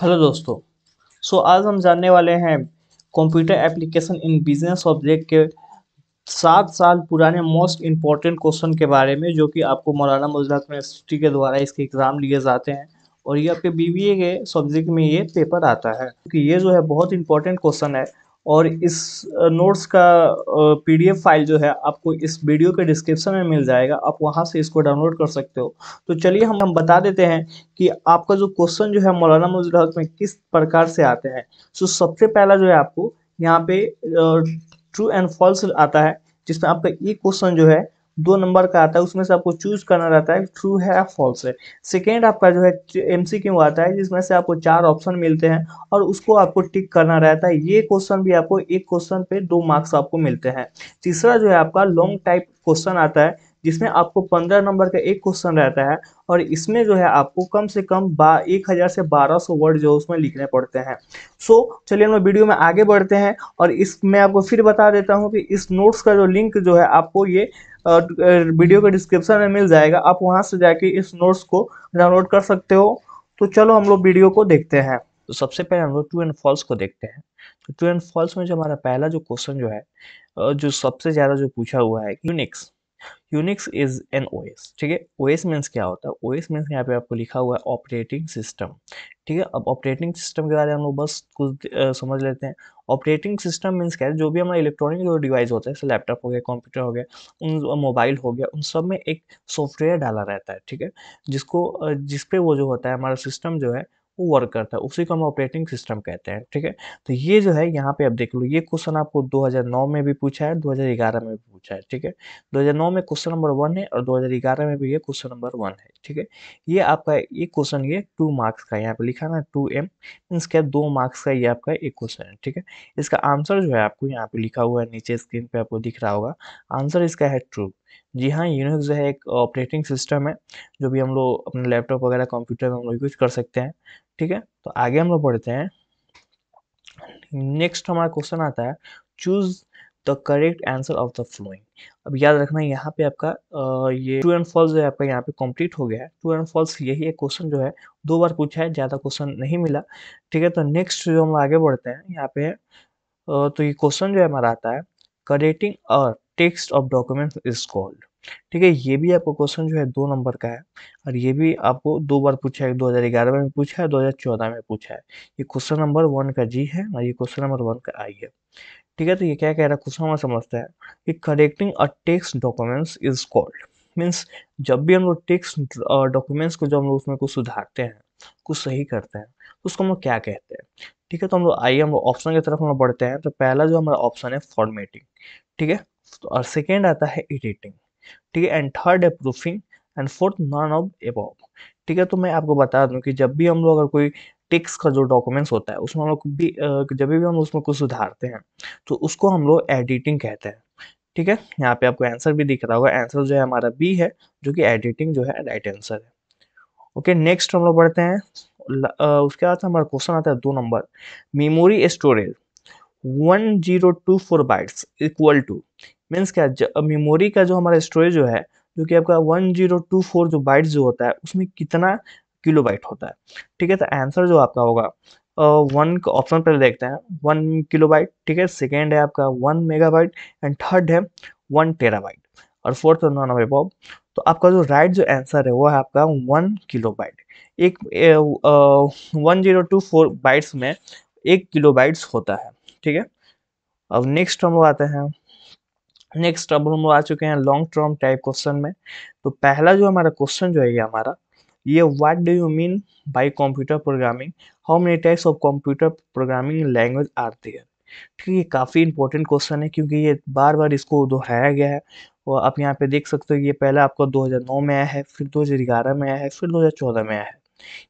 hello दोस्तों सो आज हम जानने वाले हैं computer application in business object के सात साल पुराने मोस्ट इम्पॉर्टेंट क्वेश्चन के बारे में जो कि आपको मौलाना मजरात यूनिवर्सिटी के द्वारा इसके एग्ज़ाम लिए जाते हैं और ये आपके बीबीए के सब्जेक्ट में ये पेपर आता है क्योंकि ये जो है बहुत इंपॉर्टेंट क्वेश्चन है और इस नोट्स का पीडीएफ फाइल जो है आपको इस वीडियो के डिस्क्रिप्शन में मिल जाएगा आप वहां से इसको डाउनलोड कर सकते हो तो चलिए हम हम बता देते हैं कि आपका जो क्वेश्चन जो है मौलाना मजदूर हक में किस प्रकार से आते हैं सो सबसे पहला जो है आपको यहाँ पे ट्रू एंड फॉल्स आता है जिसमें आपका ये क्वेश्चन जो है दो नंबर का आता है उसमें से आपको चूज करना रहता है ट्रू है या फॉल्स है सेकेंड आपका जो है एम आता है जिसमें से आपको चार ऑप्शन मिलते हैं और उसको आपको टिक करना रहता है ये क्वेश्चन भी आपको एक क्वेश्चन पे दो मार्क्स आपको मिलते हैं तीसरा जो है आपका लॉन्ग टाइप क्वेश्चन आता है जिसमें आपको पंद्रह नंबर का एक क्वेश्चन रहता है और इसमें जो है आपको कम से कम बा एक हज़ार से बारह सौ वर्ड जो उसमें लिखने पड़ते हैं सो so, चलिए हम वीडियो में आगे बढ़ते हैं और इस मैं आपको फिर बता देता हूँ कि इस नोट्स का जो लिंक जो है आपको ये वीडियो के डिस्क्रिप्शन में मिल जाएगा आप वहाँ से जाके इस नोट्स को डाउनलोड कर सकते हो तो चलो हम लोग वीडियो को देखते हैं तो सबसे पहले हम लोग ट्रू एंड फॉल्स को देखते हैं तो ट्रू एंड फॉल्स में जो हमारा पहला जो क्वेश्चन जो है जो सबसे ज़्यादा जो पूछा हुआ है Unix Unix is an O S ठीक है ओ एस मीन्स क्या होता है ओ एस मीन्स यहाँ पे आपको लिखा हुआ है ऑपरेटिंग सिस्टम ठीक है अब ऑपरेटिंग सिस्टम के बारे में हम लोग बस कुछ समझ लेते हैं ऑपरेटिंग सिस्टम मीन्स क्या है जो भी हमारा इलेक्ट्रॉनिक जो डिवाइस होता है जैसे लैपटॉप हो गया कंप्यूटर हो गया उन मोबाइल हो गया उन सब में एक सॉफ्टवेयर डाला रहता है ठीक है जिसको जिसपे वो जो होता है हमारा सिस्टम जो है वो वर्क करता है उसी को हम ऑपरेटिंग सिस्टम कहते हैं ठीक है तो ये जो है यहाँ पे आप देख लो ये क्वेश्चन आपको 2009 में भी पूछा है 2011 में भी पूछा है ठीक है 2009 में क्वेश्चन नंबर वन है और 2011 में भी ये क्वेश्चन नंबर वन है ठीक है ये आपका ये क्वेश्चन ये टू मार्क्स का यहाँ पे लिखा ना टू एम मीन्स क्या दो मार्क्स का ये आपका एक क्वेश्चन है ठीक है इसका आंसर जो है आपको यहाँ पे लिखा हुआ है नीचे स्क्रीन पे आपको दिख रहा होगा आंसर इसका है ट्रू जी हाँ यूनिक्स जो है एक ऑपरेटिंग सिस्टम है जो भी हम लोग अपने लैपटॉप वगैरह कंप्यूटर में हम लोग यूज कर सकते हैं ठीक है तो आगे हम लोग बढ़ते हैं नेक्स्ट हमारा क्वेश्चन आता है choose the correct answer of the following अब याद रखना यहाँ पे आपका आ, ये ट्रू एंड फॉल्स जो है आपका यहाँ पे कंप्लीट हो गया है ट्रू एंड फॉल्स यही एक क्वेश्चन जो है दो बार पूछा है ज़्यादा क्वेश्चन नहीं मिला ठीक है तो नेक्स्ट जो हम आगे बढ़ते हैं यहाँ पे तो ये क्वेश्चन जो है हमारा आता है correcting a text of document is called ठीक है ये भी आपको क्वेश्चन जो है दो नंबर का है और ये भी आपको दो बार पूछा है दो में पूछा है 2014 में पूछा है ये क्वेश्चन नंबर वन का जी है और ये क्वेश्चन नंबर वन का आई है ठीक है तो ये क्या कह रहा है क्वेश्चन हमें समझता है कि correcting a text documents is called means जब भी हम लोग टेक्स डॉक्यूमेंट्स को जब हम लोग उसमें कुछ सुधारते हैं कुछ सही करते हैं तो उसको हम लोग क्या कहते हैं ठीक है तो हम लोग आइए हम लोग ऑप्शन की तरफ हम लोग बढ़ते हैं तो पहला जो हमारा ऑप्शन है फॉर्मेटिंग ठीक है और सेकेंड आता है एडिटिंग ठीक है एंड थर्ड है proofing and fourth none of above ठीक है तो मैं आपको बता दूं कि जब भी हम लोग अगर कोई टिक्स का जो डॉक्यूमेंट्स होता है उसमें हम लोग भी जब भी हम उसमें कुछ सुधारते हैं तो उसको हम लोग एडिटिंग कहते हैं ठीक है यहाँ पे आपको आंसर भी दिख रहा होगा आंसर जो है हमारा बी है जो कि एडिटिंग जो है राइट आंसर है ओके नेक्स्ट हम लोग बढ़ते हैं उसके बाद हमारा क्वेश्चन आता है दो number memory storage one zero two four bytes equal to means क्या मेमोरी का जो हमारा स्टोरेज जो है जो कि आपका 1024 जो बाइट जो होता है उसमें कितना किलो बाइट होता है ठीक है तो आंसर जो आपका होगा वन का ऑप्शन पहले देखते हैं वन किलो बाइट ठीक है सेकेंड है आपका one megabyte and third है वन टेरा बाइट और फोर्थ नॉन अवेलेबल तो आपका जो राइट जो आंसर है वो है आपका वन किलो बाइट एक one zero two four bytes में एक किलो बाइट्स होता है ठीक है अब नेक्स्ट हम आते हैं नेक्स्ट अब हम लोग आ चुके हैं लॉन्ग टर्म टाइप क्वेश्चन में तो पहला जो हमारा क्वेश्चन जो है हमारा ये what do you mean by computer programming how many types of computer programming language are there ठीक है ये काफ़ी इंपॉर्टेंट क्वेश्चन है क्योंकि ये बार बार इसको दोहराया गया है और आप यहाँ पे देख सकते हो ये पहले आपको 2009 में आया है फिर 2011 में आया है फिर 2014 में आया है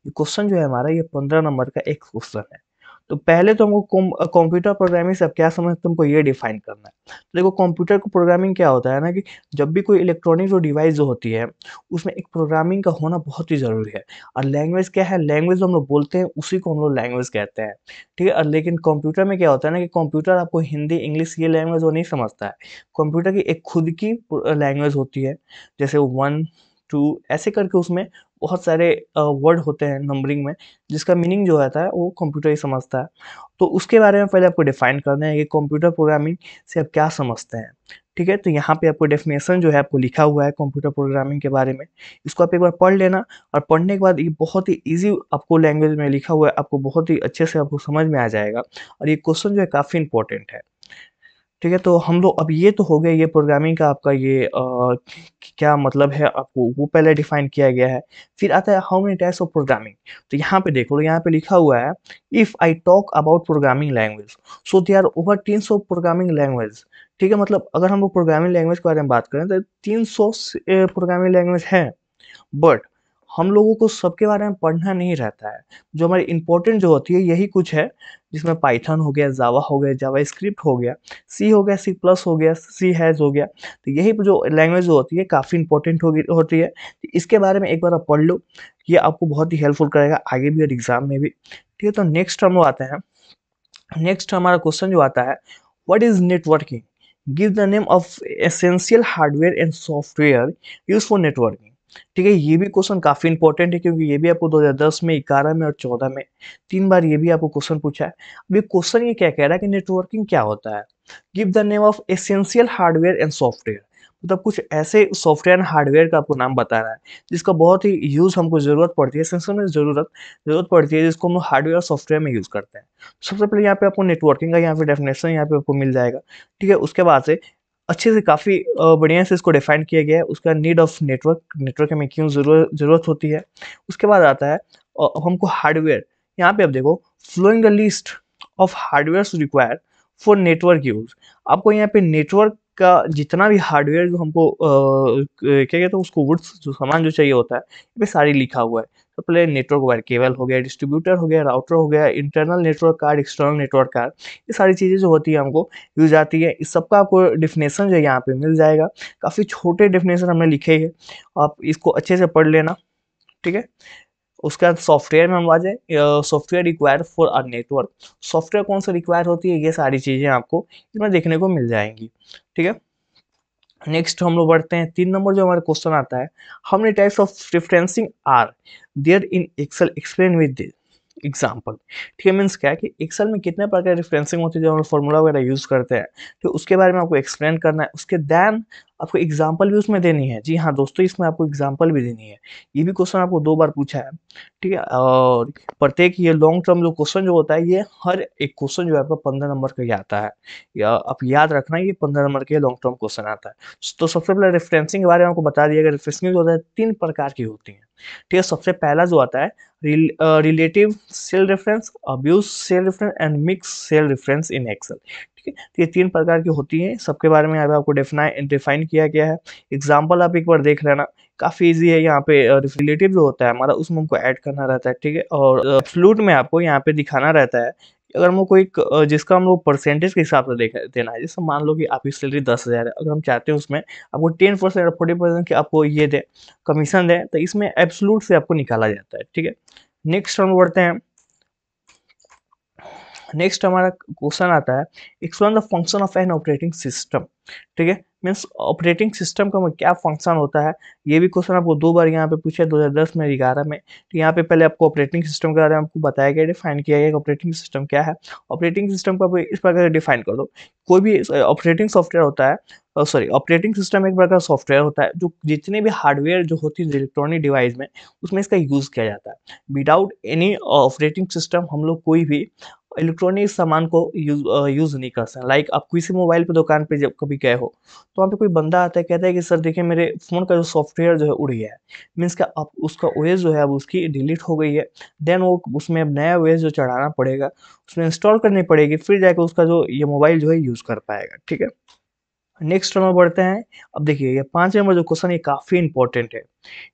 ये क्वेश्चन जो है हमारा ये 15 नंबर का एक क्वेश्चन है तो पहले तो हमको कंप्यूटर प्रोग्रामिंग से क्या समझते हमको ये डिफाइन करना है तो देखो कंप्यूटर को प्रोग्रामिंग क्या होता है ना कि जब भी कोई इलेक्ट्रॉनिक जो डिवाइस जो होती है उसमें एक प्रोग्रामिंग का होना बहुत ही ज़रूरी है और लैंग्वेज क्या है लैंग्वेज हम लोग बोलते हैं उसी को हम लोग लैंग्वेज कहते हैं ठीक है लेकिन कंप्यूटर में क्या होता है ना कि कंप्यूटर आपको हिंदी इंग्लिश ये लैंग्वेज वो नहीं समझता है कंप्यूटर की एक खुद की लैंग्वेज होती है जैसे वन टू ऐसे करके उसमें बहुत सारे वर्ड होते हैं नंबरिंग में जिसका मीनिंग जो होता है वो कंप्यूटर ही समझता है तो उसके बारे में पहले आपको डिफाइन करना है कि कंप्यूटर प्रोग्रामिंग से आप क्या समझते हैं ठीक है तो यहाँ पे आपको डेफिनेशन जो है आपको लिखा हुआ है कंप्यूटर प्रोग्रामिंग के बारे में इसको आप एक बार पढ़ लेना और पढ़ने के बाद ये बहुत ही ईजी आपको लैंग्वेज में लिखा हुआ है आपको बहुत ही अच्छे से आपको समझ में आ जाएगा और ये क्वेश्चन जो है काफ़ी इंपॉर्टेंट है ठीक है तो हम लोग अब ये तो हो गया ये प्रोग्रामिंग का आपका ये आ, क्या मतलब है आपको वो पहले डिफाइन किया गया है फिर आता है how many types of programming तो यहाँ पे देख लो यहाँ पे लिखा हुआ है if I talk about programming language so they are over तीन सौ प्रोग्रामिंग लैंग्वेज ठीक है मतलब अगर हम लोग प्रोग्रामिंग लैंग्वेज के बारे में बात करें तो तीन सौ प्रोग्रामिंग लैंग्वेज है बट हम लोगों को सबके बारे में पढ़ना नहीं रहता है जो हमारी इंपॉर्टेंट जो होती है यही कुछ है जिसमें पाइथन हो गया जावा हो गया जावा स्क्रिप्ट हो गया सी हो गया सी प्लस हो गया सी हैज़ हो गया तो यही जो लैंग्वेज होती है काफ़ी इंपॉर्टेंट हो होती है तो इसके बारे में एक बार आप पढ़ लो ये आपको बहुत ही हेल्पफुल करेगा आगे भी और एग्ज़ाम में भी ठीक है तो नेक्स्ट हम लोग आते हैं नेक्स्ट हमारा क्वेश्चन जो आता है what is networking give the name of essential hardware and software use for networking ठीक है ये भी क्वेश्चन काफी इंपॉर्टेंट है क्योंकि ये भी आपको 2010 में ग्यारह में और 14 में तीन बार ये भी आपको क्वेश्चन पूछा है अब ये क्वेश्चन ये क्या कह रहा है कि नेटवर्किंग क्या होता है give the name of essential hardware and software मतलब कुछ ऐसे सॉफ्टवेयर एंड हार्डवेयर का आपको नाम बता रहा है जिसका बहुत ही यूज़ हमको ज़रूरत पड़ती है सेंसर में ज़रूरत ज़रूरत पड़ती है जिसको हम लोग हार्डवेयर सॉफ्टवेयर में यूज़ करते हैं सबसे पहले यहाँ पे आपको नेटवर्किंग का यहाँ पे डेफिनेशन यहाँ पे आपको मिल जाएगा ठीक है उसके बाद से अच्छे से काफ़ी बढ़िया से इसको डिफाइन किया गया है उसका नीड ऑफ नेटवर्क नेटवर्क हमें क्यों जरूरत ज़रूरत होती है उसके बाद आता है हमको हार्डवेयर यहाँ पे आप देखो following the list of hardware require for network use आपको यहाँ पे नेटवर्क का जितना भी हार्डवेयर जो हमको क्या कहते हैं उसको वुड्स जो सामान जो चाहिए होता है ये सारी लिखा हुआ है तो पहले नेटवर्क वायर केबल हो गया डिस्ट्रीब्यूटर हो गया राउटर हो गया internal network card external network card ये सारी चीज़ें जो होती है हमको यूज आती है इस सबका आपको डिफिनेशन जो यहाँ पे मिल जाएगा काफ़ी छोटे डिफिनेशन हमने लिखे हैं आप इसको अच्छे से पढ़ लेना ठीक है उसके बाद सॉफ्टवेयर में हम आ जाए software require for our network software कौन सा रिक्वायर होती है ये सारी चीज़ें आपको इसमें देखने को मिल जाएंगी ठीक है नेक्स्ट हम लोग बढ़ते हैं तीन नंबर जो हमारा क्वेश्चन आता है हमने types of referencing are there in Excel explain with this example ठीक है मीन्स क्या है कि एक्सेल में कितने प्रकार के रेफरेंसिंग होती है जो हम फॉर्मूला वगैरह यूज़ करते हैं तो उसके बारे में आपको एक्सप्लेन करना है उसके दैन आपको एग्जाम्पल भी उसमें देनी है जी हाँ दोस्तों इसमें आपको एग्जाम्पल भी देनी है ये भी क्वेश्चन आपको दो बार पूछा है ठीक है और प्रत्येक ये लॉन्ग टर्म जो क्वेश्चन जो होता है ये हर एक क्वेश्चन जो है आपका पंद्रह नंबर का ही आता है या आप याद रखना ये पंद्रह नंबर के लॉन्ग टर्म क्वेश्चन आता है तो सबसे पहले रेफरेंसिंग के बारे में आपको बता दिया गया रेफरेंसिंग जो होता है तीन प्रकार की होती है ठीक है सबसे पहला जो आता है relative cell reference absolute cell reference and mix cell reference in Excel ठीक है तो ये तीन प्रकार की होती हैं सबके बारे में यहाँ पे आपको डिफाइन किया गया है एग्जाम्पल आप एक बार देख लेना काफ़ी इजी है यहाँ पे रिलेटिव uh, जो होता है हमारा उसमें हमको ऐड करना रहता है ठीक है और फ्लूट uh, में आपको यहाँ पे दिखाना रहता है अगर हम कोई जिसका हम लोग परसेंटेज के हिसाब से देख देना है जैसे मान लो कि आपकी सैलरी दस हज़ार है अगर हम चाहते हैं उसमें आपको टेन परसेंट या फोर्टी परसेंट आपको ये दे कमीशन दें तो इसमें एब्सलूट से आपको निकाला जाता है ठीक है नेक्स्ट हम बढ़ते हैं नेक्स्ट हमारा क्वेश्चन आता है explain the function of an operating system ठीक है मीन्स ऑपरेटिंग सिस्टम का क्या फंक्शन होता है ये भी क्वेश्चन आपको दो बार यहाँ पे पूछा है दस में ग्यारह में तो यहाँ पे पहले आपको ऑपरेटिंग सिस्टम के बारे में आपको बताया गया डिफाइन किया गया ऑपरेटिंग सिस्टम क्या है ऑपरेटिंग सिस्टम को आप इस प्रकार से डिफाइन कर दो कोई भी ऑपरेटिंग सॉफ्टवेयर होता है सॉरी ऑपरेटिंग सिस्टम एक प्रकार सॉफ्टवेयर होता है जो जितने भी हार्डवेयर जो होती है इलेक्ट्रॉनिक डिवाइस में उसमें इसका यूज़ किया जाता है विदाउट एनी ऑपरेटिंग सिस्टम हम लोग कोई भी इलेक्ट्रॉनिक सामान को यूज यूज़ नहीं कर सकते लाइक आप किसी मोबाइल पे दुकान पे जब कभी गए हो तो वहाँ पे कोई बंदा आता है कहता है कि सर देखिए मेरे फ़ोन का जो सॉफ्टवेयर जो है उड़ गया है मीन्स का अब उसका ओएस जो है अब उसकी डिलीट हो गई है देन वो उसमें अब नया ओएस जो चढ़ाना पड़ेगा उसमें इंस्टॉल करनी पड़ेगी फिर जाकर उसका जो ये मोबाइल जो है यूज़ कर पाएगा ठीक है नेक्स्ट नंबर बढ़ते हैं अब देखिए ये पांच नंबर जो क्वेश्चन ये काफ़ी इंपॉर्टेंट है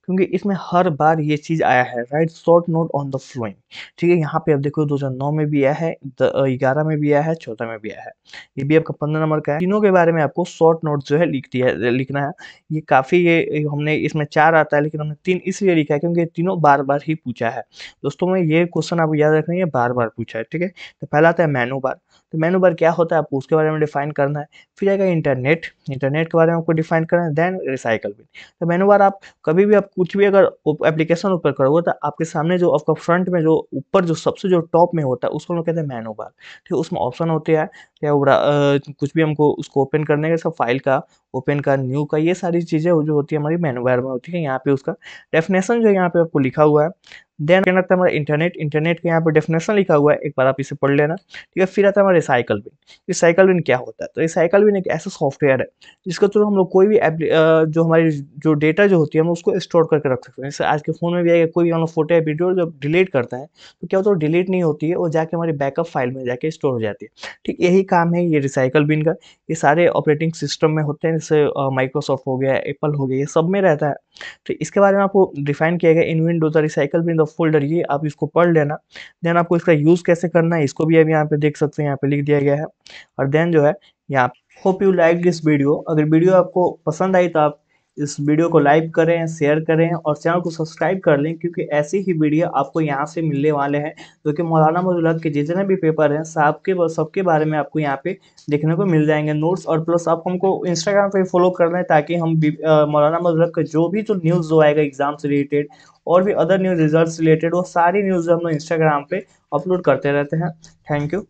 क्योंकि इसमें हर बार ये चीज़ आया है write short note on the following ठीक है यहाँ पे आप देखो 2009 में भी आया है ग्यारह में भी आया है चौदह में भी आया है ये भी आपका पंद्रह नंबर का है तीनों के बारे में आपको शॉर्ट नोट जो है लिख दिया है लिखना है ये काफ़ी ये हमने इसमें चार आता है लेकिन हमने तीन इसलिए लिखा है क्योंकि तीनों बार बार ही पूछा है दोस्तों में ये क्वेश्चन आप याद रखना है बार बार पूछा है ठीक है तो पहला आता है मैनू बार तो मेनू बार क्या होता है आपको उसके बारे में डिफाइन करना है फिर आएगा इंटरनेट इंटरनेट के बारे में आपको डिफाइन करना है देन रिसाइकल बिन तो मेनू बार आप कभी भी आप कुछ भी अगर एप्लीकेशन ऊपर करोगे तो आपके सामने जो आपका फ्रंट में जो ऊपर जो सबसे जो टॉप में होता है उसको हम कहते हैं मेनू बार ठीक है उसमें ऑप्शन होते हैं या कुछ भी हमको उसको ओपन करने के सब फाइल का ओपन का न्यू का ये सारी चीज़ें जो होती है हमारी मेनूबार में होती है यहाँ पे उसका डेफिनेशन जो यहाँ पे आपको लिखा हुआ है देन क्या आता हमारा इंटरनेट इंटरनेट के यहाँ पे डेफिनेशन लिखा हुआ है एक बार आप इसे पढ़ लेना ठीक है फिर आता है हमारा रिसाइकल बिन रिसाइकल बिन क्या होता है तो रिसाइकल बिन एक ऐसा सॉफ्टवेयर है जिसके थ्रू हम लोग कोई भी जो हमारी जो डेटा जो होती है हम उसको स्टोर करके रख सकते हैं जैसे आज के फ़ोन में भी आएगा कोई हम लोग फोटो या वीडियो जब डिलीट करता है तो क्या होता है डिलीट नहीं होती है और जाके हमारी बैकअप फाइल में जाके स्टोर हो जाती है ठीक यही काम है ये रिसाइकल बिन का ये सारे ऑपरेटिंग सिस्टम में होते हैं जैसे माइक्रोसॉफ्ट हो गया एप्पल हो गया ये सब में रहता है तो इसके बारे में आपको डिफाइन किया गया in window the recycle in the folder ये आप इसको पढ़ लेना देन आपको इसका यूज़ कैसे करना है इसको भी आप यहाँ पे देख सकते हैं यहाँ पे लिख दिया गया है और देन जो है यहाँ hope you like this video अगर वीडियो आपको पसंद आई तो आप इस वीडियो को लाइक करें शेयर करें और चैनल को सब्सक्राइब कर लें क्योंकि ऐसी ही वीडियो आपको यहाँ से मिलने वाले हैं जो कि मौलाना मौजूद के जितने भी पेपर हैं सबके सबके बारे में आपको यहाँ पे देखने को मिल जाएंगे नोट्स और प्लस आप हमको इंस्टाग्राम पे फॉलो कर लें ताकि हम मौलाना मौजूद का जो भी जो न्यूज़ जो आएगा एग्जाम से रिलेटेड और भी अदर न्यूज़ रिजल्ट रिलेटेड वो सारी न्यूज़ हम लोग इंस्टाग्राम पर अपलोड करते रहते हैं थैंक यू